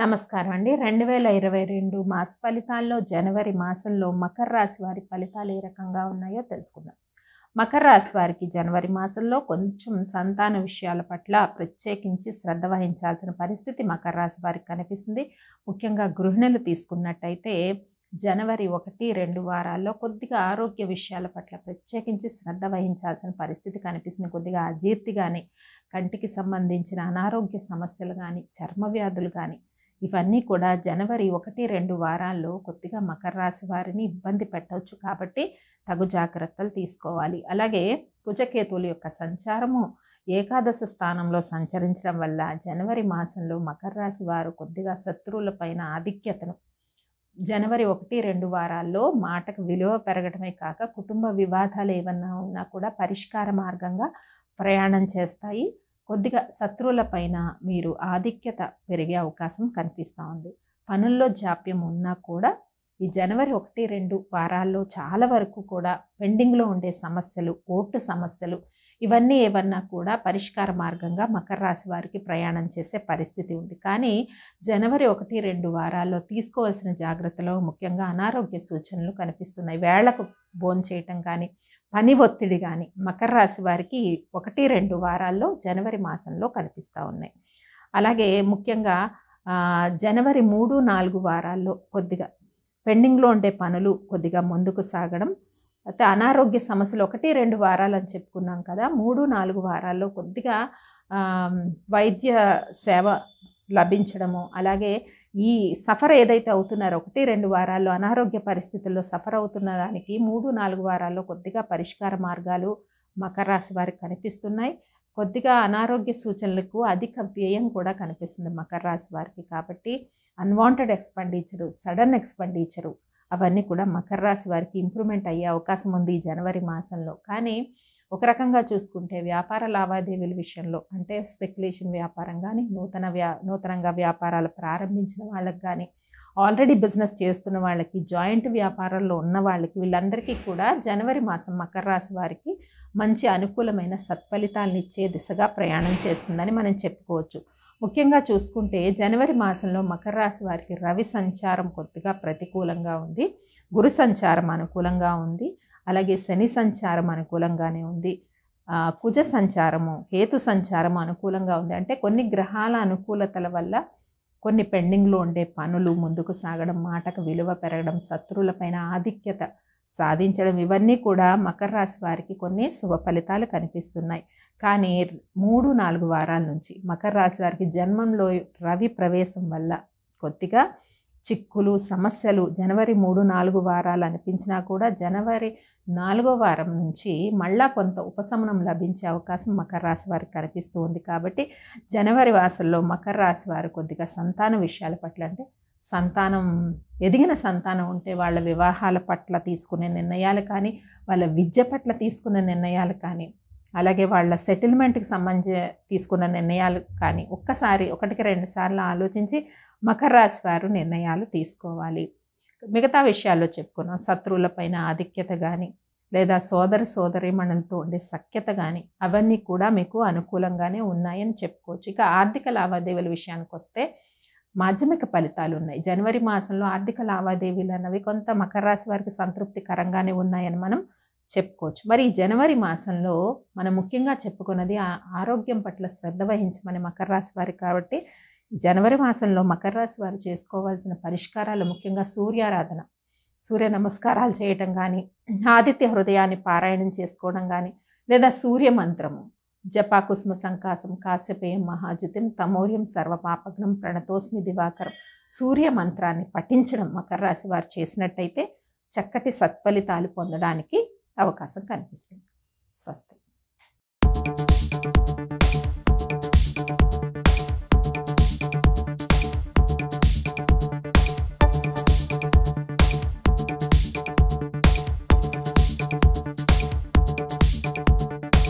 నమస్కారం అండి రెండు వేల ఇరవై రెండు మాస ఫలితాల్లో జనవరి మాసంలో మకర రాశి వారి ఫలితాలు ఏ రకంగా ఉన్నాయో తెలుసుకుందాం మకర రాశి వారికి జనవరి మాసంలో కొంచెం సంతాన విషయాల పట్ల ప్రత్యేకించి శ్రద్ధ వహించాల్సిన పరిస్థితి మకర రాశి వారికి కనిపిస్తుంది ముఖ్యంగా గృహిణులు తీసుకున్నట్టయితే జనవరి ఒకటి రెండు వారాల్లో కొద్దిగా ఆరోగ్య విషయాల పట్ల ప్రత్యేకించి శ్రద్ధ వహించాల్సిన పరిస్థితి కనిపిస్తుంది కొద్దిగా అజీర్తి కానీ కంటికి సంబంధించిన అనారోగ్య సమస్యలు కానీ చర్మ వ్యాధులు కానీ ఇవన్నీ కూడా జనవరి ఒకటి రెండు వారాల్లో కొద్దిగా మకర రాశి వారిని ఇబ్బంది పెట్టవచ్చు కాబట్టి తగు జాగ్రత్తలు తీసుకోవాలి అలాగే కుజకేతువుల యొక్క సంచారము ఏకాదశ స్థానంలో సంచరించడం వల్ల జనవరి మాసంలో మకర రాశి వారు కొద్దిగా శత్రువుల పైన ఆధిక్యతను జనవరి ఒకటి రెండు వారాల్లో మాటకు విలువ పెరగడమే కాక కుటుంబ వివాదాలు ఏమన్నా ఉన్నా కూడా పరిష్కార మార్గంగా ప్రయాణం చేస్తాయి కొద్దిగా శత్రువులపైన మీరు ఆధిక్యత పెరిగే అవకాశం కనిపిస్తూ ఉంది పనుల్లో జాప్యం ఉన్నా కూడా ఈ జనవరి ఒకటి రెండు వారాల్లో చాలా వరకు కూడా పెండింగ్లో ఉండే సమస్యలు కోర్టు సమస్యలు ఇవన్నీ ఏమన్నా కూడా పరిష్కార మార్గంగా మకర రాశి వారికి ప్రయాణం చేసే పరిస్థితి ఉంది కానీ జనవరి ఒకటి రెండు వారాల్లో తీసుకోవాల్సిన జాగ్రత్తలో ముఖ్యంగా అనారోగ్య సూచనలు కనిపిస్తున్నాయి వేళకు బోన్ చేయటం కానీ పని ఒత్తిడి కానీ మకర రాశి వారికి ఒకటి రెండు వారాల్లో జనవరి మాసంలో కనిపిస్తూ ఉన్నాయి అలాగే ముఖ్యంగా జనవరి మూడు నాలుగు వారాల్లో కొద్దిగా పెండింగ్లో ఉండే పనులు కొద్దిగా ముందుకు సాగడం అయితే అనారోగ్య సమస్యలు ఒకటి రెండు వారాలు అని చెప్పుకున్నాం కదా మూడు నాలుగు వారాల్లో కొద్దిగా వైద్య సేవ లభించడము అలాగే ఈ సఫర్ ఏదైతే అవుతున్నారో ఒకటి రెండు వారాల్లో అనారోగ్య పరిస్థితుల్లో సఫర్ అవుతున్న దానికి మూడు నాలుగు వారాల్లో కొద్దిగా పరిష్కార మార్గాలు మకర రాశి వారికి కనిపిస్తున్నాయి కొద్దిగా అనారోగ్య సూచనలకు అధిక వ్యయం కూడా కనిపిస్తుంది మకర రాశి వారికి కాబట్టి అన్వాంటెడ్ ఎక్స్పెండిచరు సడన్ ఎక్స్పెండిచరు అవన్నీ కూడా మకర రాశి వారికి ఇంప్రూవ్మెంట్ అయ్యే అవకాశం ఉంది ఈ జనవరి మాసంలో కానీ ఒక రకంగా చూసుకుంటే వ్యాపార లావాదేవీల విషయంలో అంటే స్పెక్యులేషన్ వ్యాపారం కానీ నూతన వ్యా నూతనంగా వ్యాపారాలు ప్రారంభించిన వాళ్ళకి కానీ ఆల్రెడీ బిజినెస్ చేస్తున్న వాళ్ళకి జాయింట్ వ్యాపారాల్లో ఉన్న వాళ్ళకి వీళ్ళందరికీ కూడా జనవరి మాసం మకర రాశి వారికి మంచి అనుకూలమైన సత్ఫలితాలను ఇచ్చే దిశగా ప్రయాణం చేస్తుందని మనం చెప్పుకోవచ్చు ముఖ్యంగా చూసుకుంటే జనవరి మాసంలో మకర రాశి వారికి రవి సంచారం కొద్దిగా ప్రతికూలంగా ఉంది గురు సంచారం అనుకూలంగా ఉంది అలాగే శని సంచారం అనుకూలంగానే ఉంది కుజ సంచారము కేతు సంచారము అనుకూలంగా ఉంది అంటే కొన్ని గ్రహాల అనుకూలతల వల్ల కొన్ని పెండింగ్లో ఉండే పనులు ముందుకు సాగడం మాటకు విలువ పెరగడం శత్రువులపైన ఆధిక్యత సాధించడం ఇవన్నీ కూడా మకర రాశి వారికి కొన్ని శుభ ఫలితాలు కనిపిస్తున్నాయి కానీ మూడు నాలుగు వారాల నుంచి మకర రాశి వారికి జన్మంలో రవి ప్రవేశం వల్ల కొద్దిగా చిక్కులు సమస్యలు జనవరి మూడు నాలుగు వారాలు అనిపించినా కూడా జనవరి నాలుగో వారం నుంచి మళ్ళా కొంత ఉపశమనం లభించే అవకాశం మకర రాశి వారికి కనిపిస్తూ ఉంది కాబట్టి జనవరి వాసల్లో మకర రాశి వారు కొద్దిగా సంతాన విషయాల పట్ల అంటే సంతానం ఎదిగిన సంతానం ఉంటే వాళ్ళ వివాహాల పట్ల తీసుకునే నిర్ణయాలు కానీ వాళ్ళ విద్య పట్ల తీసుకునే నిర్ణయాలు కానీ అలాగే వాళ్ళ సెటిల్మెంట్కి సంబంధించి తీసుకున్న నిర్ణయాలు కానీ ఒక్కసారి ఒకటికి రెండు సార్లు ఆలోచించి మకర రాశి వారు నిర్ణయాలు తీసుకోవాలి మిగతా విషయాల్లో చెప్పుకున్నాం శత్రువులపైన ఆధిక్యత కానీ లేదా సోదర సోదరిమణులతో ఉండే సఖ్యత కానీ అవన్నీ కూడా మీకు అనుకూలంగానే ఉన్నాయని చెప్పుకోవచ్చు ఇక ఆర్థిక లావాదేవీల విషయానికి వస్తే మాధ్యమిక ఫలితాలు ఉన్నాయి జనవరి మాసంలో ఆర్థిక లావాదేవీలు అన్నవి కొంత మకర రాశి వారికి సంతృప్తికరంగానే ఉన్నాయని మనం చెప్పుకోవచ్చు మరి జనవరి మాసంలో మనం ముఖ్యంగా చెప్పుకున్నది ఆరోగ్యం పట్ల శ్రద్ధ వహించమని మకర రాశి వారికి కాబట్టి జనవరి మాసంలో మకర రాశి వారు చేసుకోవాల్సిన పరిష్కారాలు ముఖ్యంగా సూర్యారాధన సూర్య నమస్కారాలు చేయటం కానీ ఆదిత్య హృదయాన్ని పారాయణం చేసుకోవడం కానీ లేదా సూర్య మంత్రము జపాకుస్మ సంకాసం కాశ్యపేయం మహాజుతిం తమోర్యం సర్వపాపగ్నం ప్రణతోస్మి దివాకరం సూర్య మంత్రాన్ని పఠించడం మకర రాశి వారు చేసినట్టయితే చక్కటి సత్ఫలితాలు పొందడానికి అవకాశం కనిపిస్తుంది స్వస్తి